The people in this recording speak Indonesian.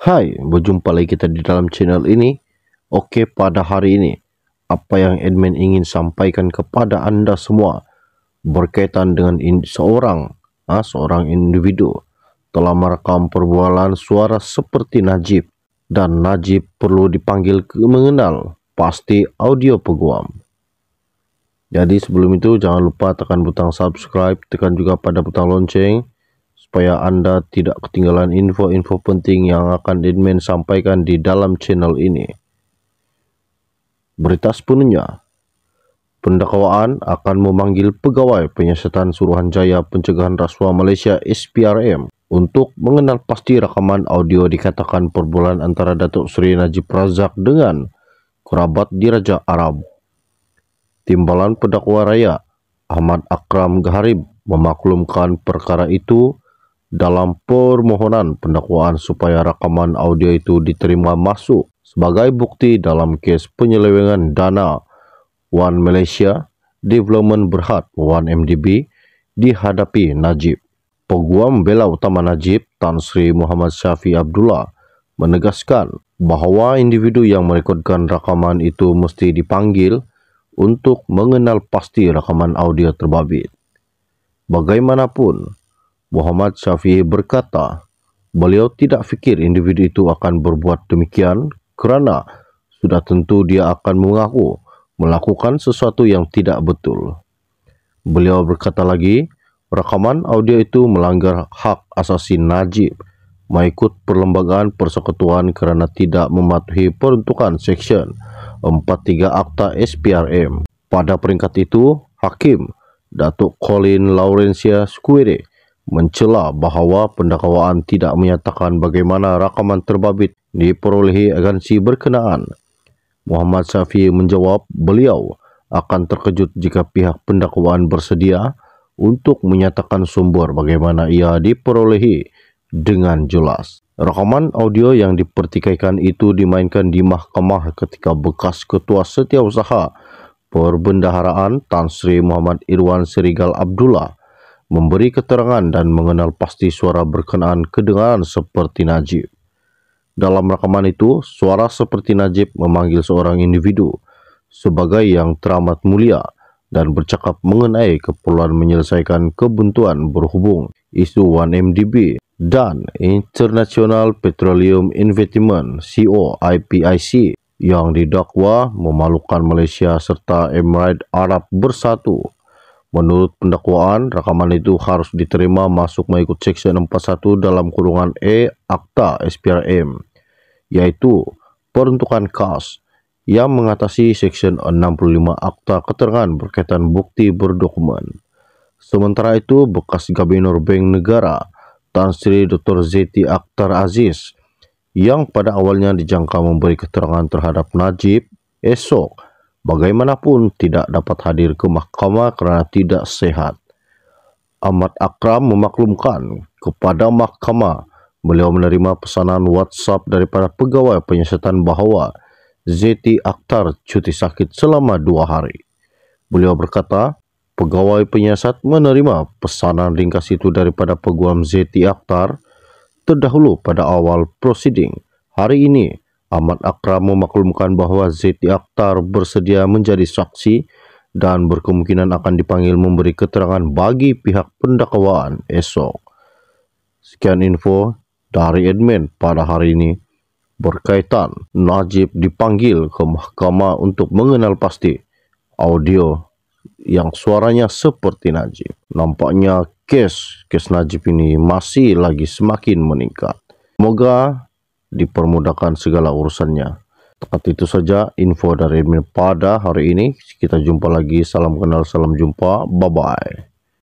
Hai, berjumpa lagi kita di dalam channel ini. Oke, pada hari ini, apa yang admin ingin sampaikan kepada Anda semua berkaitan dengan in seorang, ah, seorang individu telah merekam perbualan suara seperti Najib dan Najib perlu dipanggil ke mengenal pasti audio peguam. Jadi sebelum itu jangan lupa tekan butang subscribe, tekan juga pada butang lonceng supaya Anda tidak ketinggalan info-info penting yang akan admin sampaikan di dalam channel ini. Berita sepenuhnya, pendakwaan akan memanggil pegawai penyiasatan Suruhanjaya Pencegahan Rasuah Malaysia SPRM untuk mengenal pasti rekaman audio dikatakan perbulan antara Datuk Seri Najib Razak dengan kerabat di Raja Arab. Timbalan Pendakwa raya Ahmad Akram Gharib memaklumkan perkara itu dalam permohonan pendakwaan supaya rekaman audio itu diterima masuk sebagai bukti dalam kes penyelewengan dana One Malaysia Development Berhad One MDB dihadapi Najib. Peguam bela utama Najib Tan Sri Muhammad Syafi Abdullah menegaskan bahwa individu yang merekodkan rekaman itu mesti dipanggil untuk mengenal pasti rekaman audio terbabit. Bagaimanapun, Muhammad Syafi'i berkata, beliau tidak fikir individu itu akan berbuat demikian kerana sudah tentu dia akan mengaku melakukan sesuatu yang tidak betul. Beliau berkata lagi, rekaman audio itu melanggar hak asasi Najib mengikut perlembagaan persekutuan kerana tidak mematuhi peruntukan Seksyen 43 Akta SPRM. Pada peringkat itu, Hakim Datuk Colin Laurencia Squirek mencela bahawa pendakwaan tidak menyatakan bagaimana rakaman terbabit diperolehi agensi berkenaan. Muhammad Safi menjawab beliau akan terkejut jika pihak pendakwaan bersedia untuk menyatakan sumber bagaimana ia diperolehi dengan jelas. Rekaman audio yang dipertikaikan itu dimainkan di mahkamah ketika bekas ketua setiausaha perbendaharaan Tan Sri Muhammad Irwan Serigal Abdullah memberi keterangan dan mengenal pasti suara berkenaan kedengaran seperti Najib. Dalam rekaman itu, suara seperti Najib memanggil seorang individu sebagai yang teramat mulia dan bercakap mengenai keperluan menyelesaikan kebuntuan berhubung isu 1MDB dan International Petroleum Investment CO IPIC yang didakwa memalukan Malaysia serta Emirat Arab Bersatu Menurut pendakwaan, rekaman itu harus diterima masuk mengikut Section 41 dalam kurungan E Akta SPRM, yaitu peruntukan kas yang mengatasi Section 65 Akta Keterangan berkaitan bukti berdokumen. Sementara itu, bekas Gubernur Bank Negara, Tan Sri Dr. Zeti Akhtar Aziz, yang pada awalnya dijangka memberi keterangan terhadap Najib, esok Bagaimanapun tidak dapat hadir ke mahkamah kerana tidak sehat. Ahmad Akram memaklumkan kepada mahkamah beliau menerima pesanan WhatsApp daripada pegawai penyiasatan bahawa Zeti Akhtar cuti sakit selama dua hari. Beliau berkata, pegawai penyiasat menerima pesanan ringkas itu daripada peguam Zeti Akhtar terdahulu pada awal prosiding hari ini. Ahmad Akram memaklumkan bahwa Zeti Akhtar bersedia menjadi saksi dan berkemungkinan akan dipanggil memberi keterangan bagi pihak pendakwaan esok. Sekian info dari admin pada hari ini berkaitan Najib dipanggil ke mahkamah untuk mengenal pasti audio yang suaranya seperti Najib. Nampaknya kes kes Najib ini masih lagi semakin meningkat. Semoga dipermudahkan segala urusannya. Tepat itu saja info dari Emil pada hari ini. Kita jumpa lagi. Salam kenal, salam jumpa. Bye-bye.